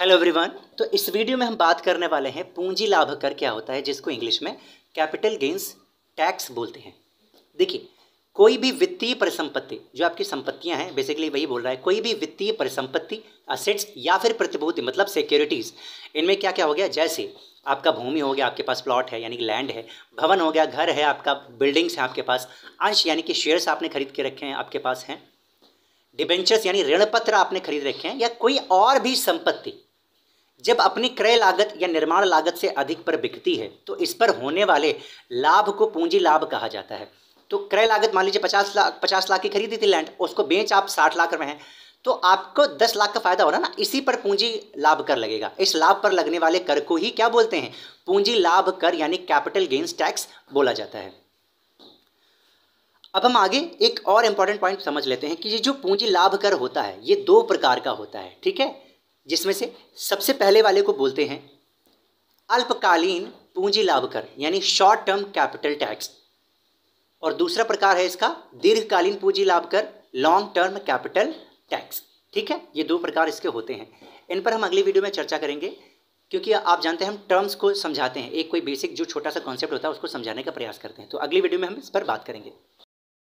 hello everyone तो इस video में हम बात करने वाले हैं पूंजी लाभ कर क्या होता है जिसको इंग्लिश में कैपिटल गेंस टैक्स बोलते हैं देखिए कोई भी वित्तीय परिसंपत्ति जो आपकी संपत्तियां हैं बेसिकली वही बोल रहा है कोई भी वित्तीय परिसंपत्ति असेट्स या फिर प्रतिभूति मतलब सिक्योरिटीज़ इनमें क्या क्या हो गया जैसे आपका भूमि हो गया आपके पास प्लॉट है यानी कि लैंड है भवन हो गया घर है आपका बिल्डिंग्स हैं आपके पास अंश यानी कि शेयर्स आपने खरीद के रखे हैं आपके पास हैं डिबेंचर्स यानी ऋण पत्र आपने खरीद रखे हैं या कोई और भी संपत्ति जब अपनी क्रय लागत या निर्माण लागत से अधिक पर बिकती है तो इस पर होने वाले लाभ को पूंजी लाभ कहा जाता है तो क्रय लागत मान लीजिए पचास लाख पचास लाख की खरीदी थी लैंड उसको बेच आप साठ लाख में हैं तो आपको दस लाख का फायदा हो रहा ना इसी पर पूंजी लाभ कर लगेगा इस लाभ पर लगने वाले कर को ही क्या बोलते हैं पूंजी लाभ कर यानी कैपिटल गेंस टैक्स बोला जाता है अब हम आगे एक और इम्पॉर्टेंट पॉइंट समझ लेते हैं कि ये जो पूंजी लाभ कर होता है ये दो प्रकार का होता है ठीक है जिसमें से सबसे पहले वाले को बोलते हैं अल्पकालीन पूंजी लाभ कर यानी शॉर्ट टर्म कैपिटल टैक्स और दूसरा प्रकार है इसका दीर्घकालीन पूंजी लाभ कर लॉन्ग टर्म कैपिटल टैक्स ठीक है ये दो प्रकार इसके होते हैं इन पर हम अगली वीडियो में चर्चा करेंगे क्योंकि आप जानते हैं हम टर्म्स को समझाते हैं एक कोई बेसिक जो छोटा सा कॉन्सेप्ट होता है उसको समझाने का प्रयास करते हैं तो अगली वीडियो में हम इस पर बात करेंगे